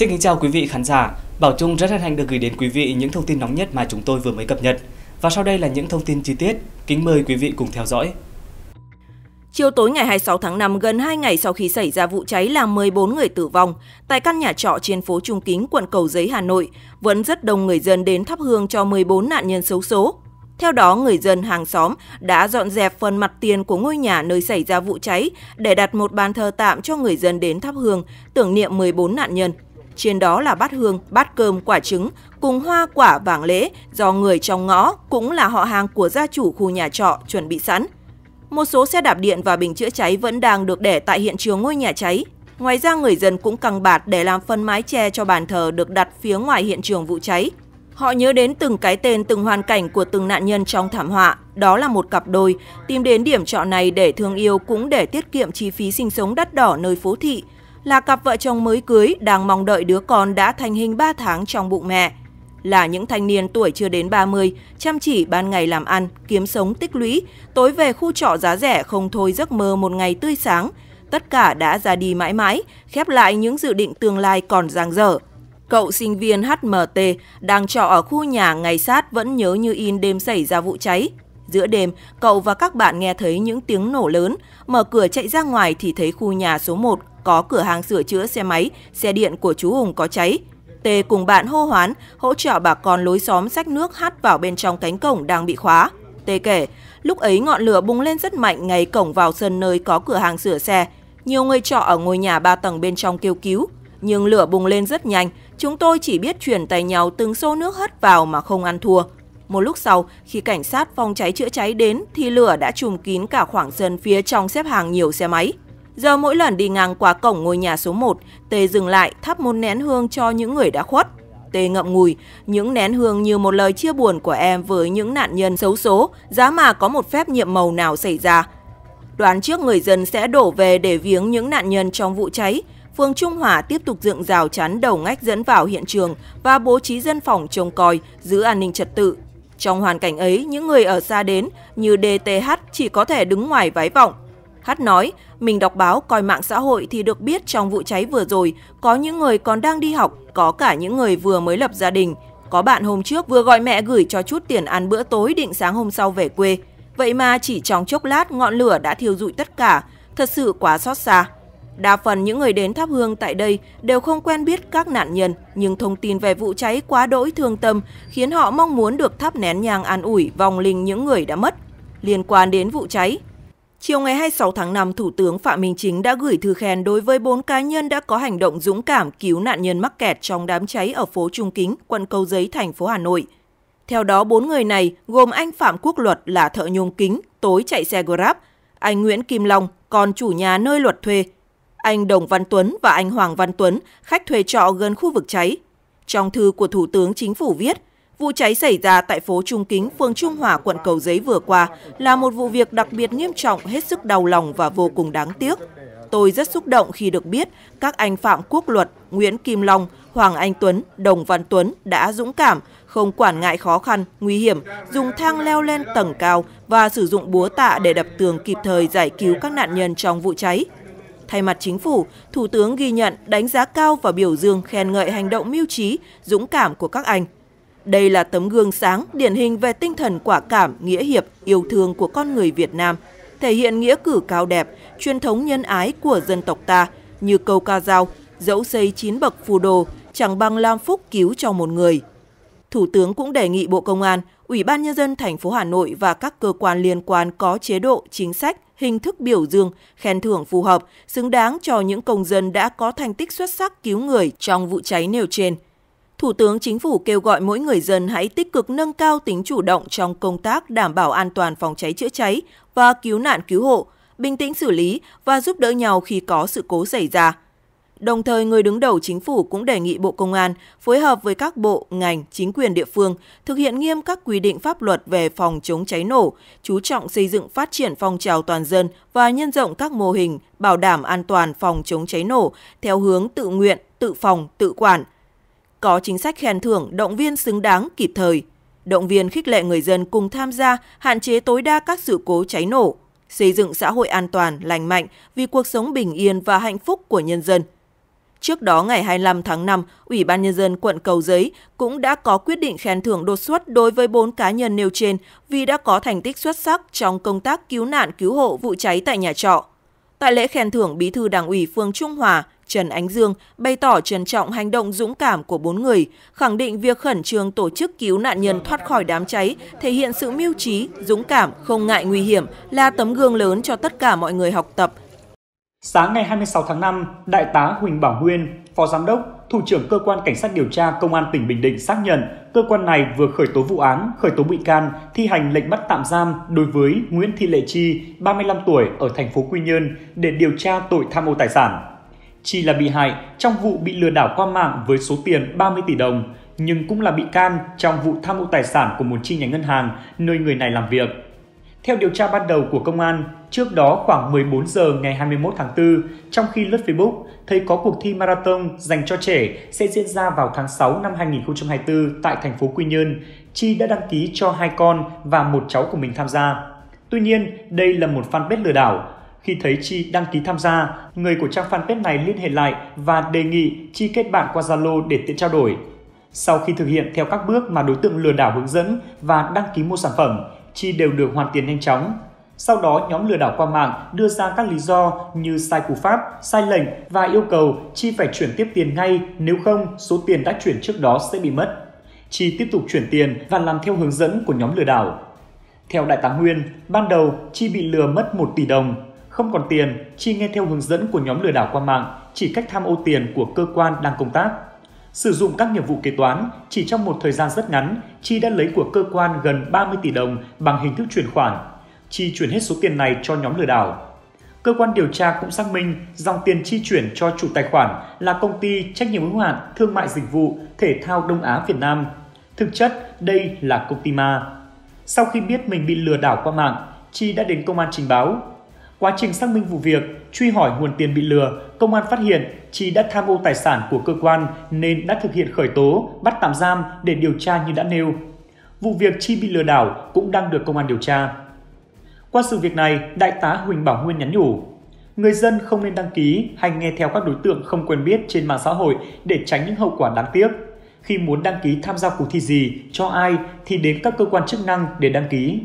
Xin kính chào quý vị khán giả. Bảo Trung rất hân hạnh được gửi đến quý vị những thông tin nóng nhất mà chúng tôi vừa mới cập nhật. Và sau đây là những thông tin chi tiết. Kính mời quý vị cùng theo dõi. Chiều tối ngày 26 tháng 5, gần 2 ngày sau khi xảy ra vụ cháy làm 14 người tử vong, tại căn nhà trọ trên phố Trung Kính, quận Cầu Giấy, Hà Nội, vẫn rất đông người dân đến thắp hương cho 14 nạn nhân xấu số. Theo đó, người dân hàng xóm đã dọn dẹp phần mặt tiền của ngôi nhà nơi xảy ra vụ cháy để đặt một bàn thờ tạm cho người dân đến thắp hương tưởng niệm 14 nạn nhân trên đó là bát hương, bát cơm, quả trứng, cùng hoa quả vàng lễ do người trong ngõ cũng là họ hàng của gia chủ khu nhà trọ chuẩn bị sẵn. Một số xe đạp điện và bình chữa cháy vẫn đang được để tại hiện trường ngôi nhà cháy. Ngoài ra người dân cũng căng bạt để làm phân mái che cho bàn thờ được đặt phía ngoài hiện trường vụ cháy. Họ nhớ đến từng cái tên, từng hoàn cảnh của từng nạn nhân trong thảm họa. Đó là một cặp đôi, tìm đến điểm trọ này để thương yêu cũng để tiết kiệm chi phí sinh sống đắt đỏ nơi phố thị – là cặp vợ chồng mới cưới đang mong đợi đứa con đã thành hình 3 tháng trong bụng mẹ. Là những thanh niên tuổi chưa đến 30, chăm chỉ ban ngày làm ăn, kiếm sống tích lũy, tối về khu trọ giá rẻ không thôi giấc mơ một ngày tươi sáng. Tất cả đã ra đi mãi mãi, khép lại những dự định tương lai còn dang dở. Cậu sinh viên HMT đang trọ ở khu nhà ngày sát vẫn nhớ như in đêm xảy ra vụ cháy. Giữa đêm, cậu và các bạn nghe thấy những tiếng nổ lớn, mở cửa chạy ra ngoài thì thấy khu nhà số 1 có cửa hàng sửa chữa xe máy, xe điện của chú Hùng có cháy. Tê cùng bạn hô hoán, hỗ trợ bà con lối xóm sách nước hắt vào bên trong cánh cổng đang bị khóa. Tê kể, lúc ấy ngọn lửa bùng lên rất mạnh ngay cổng vào sân nơi có cửa hàng sửa xe. Nhiều người trọ ở ngôi nhà ba tầng bên trong kêu cứu. Nhưng lửa bùng lên rất nhanh, chúng tôi chỉ biết chuyển tay nhau từng xô nước hất vào mà không ăn thua. Một lúc sau, khi cảnh sát phòng cháy chữa cháy đến thì lửa đã trùm kín cả khoảng sân phía trong xếp hàng nhiều xe máy. Giờ mỗi lần đi ngang qua cổng ngôi nhà số 1, Tê dừng lại thắp một nén hương cho những người đã khuất. Tê ngậm ngùi, những nén hương như một lời chia buồn của em với những nạn nhân xấu số, giá mà có một phép nhiệm màu nào xảy ra. Đoán trước người dân sẽ đổ về để viếng những nạn nhân trong vụ cháy, phường Trung Hòa tiếp tục dựng rào chắn đầu ngách dẫn vào hiện trường và bố trí dân phòng trông coi, giữ an ninh trật tự. Trong hoàn cảnh ấy, những người ở xa đến như DTH chỉ có thể đứng ngoài vái vọng, Hát nói, mình đọc báo coi mạng xã hội thì được biết trong vụ cháy vừa rồi có những người còn đang đi học, có cả những người vừa mới lập gia đình. Có bạn hôm trước vừa gọi mẹ gửi cho chút tiền ăn bữa tối định sáng hôm sau về quê. Vậy mà chỉ trong chốc lát ngọn lửa đã thiêu rụi tất cả, thật sự quá xót xa. Đa phần những người đến thắp hương tại đây đều không quen biết các nạn nhân, nhưng thông tin về vụ cháy quá đỗi thương tâm khiến họ mong muốn được thắp nén nhang an ủi vòng linh những người đã mất. Liên quan đến vụ cháy, Chiều ngày 26 tháng 5, Thủ tướng Phạm Minh Chính đã gửi thư khen đối với 4 cá nhân đã có hành động dũng cảm cứu nạn nhân mắc kẹt trong đám cháy ở phố Trung Kính, quận Cầu Giấy, thành phố Hà Nội. Theo đó, 4 người này gồm anh Phạm Quốc Luật là thợ nhôm kính, tối chạy xe Grab, anh Nguyễn Kim Long, còn chủ nhà nơi luật thuê, anh Đồng Văn Tuấn và anh Hoàng Văn Tuấn, khách thuê trọ gần khu vực cháy. Trong thư của Thủ tướng Chính phủ viết – Vụ cháy xảy ra tại phố Trung Kính, phường Trung Hòa, quận Cầu Giấy vừa qua là một vụ việc đặc biệt nghiêm trọng, hết sức đau lòng và vô cùng đáng tiếc. Tôi rất xúc động khi được biết các anh Phạm Quốc Luật, Nguyễn Kim Long, Hoàng Anh Tuấn, Đồng Văn Tuấn đã dũng cảm, không quản ngại khó khăn, nguy hiểm, dùng thang leo lên tầng cao và sử dụng búa tạ để đập tường kịp thời giải cứu các nạn nhân trong vụ cháy. Thay mặt chính phủ, Thủ tướng ghi nhận, đánh giá cao và biểu dương khen ngợi hành động mưu trí, dũng cảm của các anh. Đây là tấm gương sáng, điển hình về tinh thần quả cảm, nghĩa hiệp, yêu thương của con người Việt Nam, thể hiện nghĩa cử cao đẹp, truyền thống nhân ái của dân tộc ta, như câu ca dao, dẫu xây chín bậc phù đồ, chẳng bằng lam phúc cứu cho một người. Thủ tướng cũng đề nghị Bộ Công an, Ủy ban Nhân dân thành phố Hà Nội và các cơ quan liên quan có chế độ, chính sách, hình thức biểu dương, khen thưởng phù hợp, xứng đáng cho những công dân đã có thành tích xuất sắc cứu người trong vụ cháy nêu trên. Thủ tướng Chính phủ kêu gọi mỗi người dân hãy tích cực nâng cao tính chủ động trong công tác đảm bảo an toàn phòng cháy chữa cháy và cứu nạn cứu hộ, bình tĩnh xử lý và giúp đỡ nhau khi có sự cố xảy ra. Đồng thời, người đứng đầu chính phủ cũng đề nghị Bộ Công an phối hợp với các bộ, ngành, chính quyền địa phương thực hiện nghiêm các quy định pháp luật về phòng chống cháy nổ, chú trọng xây dựng phát triển phong trào toàn dân và nhân rộng các mô hình bảo đảm an toàn phòng chống cháy nổ theo hướng tự nguyện, tự phòng, tự quản – có chính sách khen thưởng, động viên xứng đáng kịp thời, động viên khích lệ người dân cùng tham gia, hạn chế tối đa các sự cố cháy nổ, xây dựng xã hội an toàn, lành mạnh vì cuộc sống bình yên và hạnh phúc của nhân dân. Trước đó ngày 25 tháng 5, Ủy ban Nhân dân quận Cầu Giấy cũng đã có quyết định khen thưởng đột xuất đối với 4 cá nhân nêu trên vì đã có thành tích xuất sắc trong công tác cứu nạn cứu hộ vụ cháy tại nhà trọ. Tại lễ khen thưởng, Bí thư Đảng ủy phường Trung Hòa, Trần Ánh Dương bày tỏ trân trọng hành động dũng cảm của bốn người, khẳng định việc khẩn trương tổ chức cứu nạn nhân thoát khỏi đám cháy, thể hiện sự mưu trí, dũng cảm, không ngại nguy hiểm là tấm gương lớn cho tất cả mọi người học tập. Sáng ngày 26 tháng 5, Đại tá Huỳnh Bảo Nguyên, Phó Giám đốc, Thủ trưởng Cơ quan Cảnh sát điều tra Công an tỉnh Bình Định xác nhận cơ quan này vừa khởi tố vụ án, khởi tố bị can, thi hành lệnh bắt tạm giam đối với Nguyễn Thị Lệ Chi, 35 tuổi ở thành phố Quy Nhơn để điều tra tội tham ô tài sản chỉ là bị hại trong vụ bị lừa đảo qua mạng với số tiền 30 tỷ đồng, nhưng cũng là bị can trong vụ tham ô tài sản của một chi nhánh ngân hàng nơi người này làm việc. Theo điều tra ban đầu của công an, trước đó khoảng 14 giờ ngày 21 tháng 4, trong khi lướt Facebook, thấy có cuộc thi marathon dành cho trẻ sẽ diễn ra vào tháng 6 năm 2024 tại thành phố Quy Nhơn. Chi đã đăng ký cho hai con và một cháu của mình tham gia. Tuy nhiên, đây là một fanpage lừa đảo, khi thấy Chi đăng ký tham gia, người của trang fanpage này liên hệ lại và đề nghị Chi kết bạn qua Zalo để tiện trao đổi. Sau khi thực hiện theo các bước mà đối tượng lừa đảo hướng dẫn và đăng ký mua sản phẩm, Chi đều được hoàn tiền nhanh chóng. Sau đó, nhóm lừa đảo qua mạng đưa ra các lý do như sai cú pháp, sai lệnh và yêu cầu Chi phải chuyển tiếp tiền ngay, nếu không số tiền đã chuyển trước đó sẽ bị mất. Chi tiếp tục chuyển tiền và làm theo hướng dẫn của nhóm lừa đảo. Theo Đại tá Nguyên, ban đầu Chi bị lừa mất 1 tỷ đồng, không còn tiền, chi nghe theo hướng dẫn của nhóm lừa đảo qua mạng, chỉ cách tham ô tiền của cơ quan đang công tác. Sử dụng các nghiệp vụ kế toán, chỉ trong một thời gian rất ngắn, Chi đã lấy của cơ quan gần 30 tỷ đồng bằng hình thức chuyển khoản. Chi chuyển hết số tiền này cho nhóm lừa đảo. Cơ quan điều tra cũng xác minh dòng tiền chi chuyển cho chủ tài khoản là công ty trách nhiệm hữu hạn thương mại dịch vụ thể thao Đông Á Việt Nam. Thực chất, đây là công ty ma. Sau khi biết mình bị lừa đảo qua mạng, Chi đã đến công an trình báo. Quá trình xác minh vụ việc, truy hỏi nguồn tiền bị lừa, công an phát hiện Chi đã tham ô tài sản của cơ quan nên đã thực hiện khởi tố, bắt tạm giam để điều tra như đã nêu. Vụ việc Chi bị lừa đảo cũng đang được công an điều tra. Qua sự việc này, Đại tá Huỳnh Bảo Nguyên nhắn nhủ, người dân không nên đăng ký hay nghe theo các đối tượng không quen biết trên mạng xã hội để tránh những hậu quả đáng tiếc. Khi muốn đăng ký tham gia cuộc thi gì, cho ai thì đến các cơ quan chức năng để đăng ký.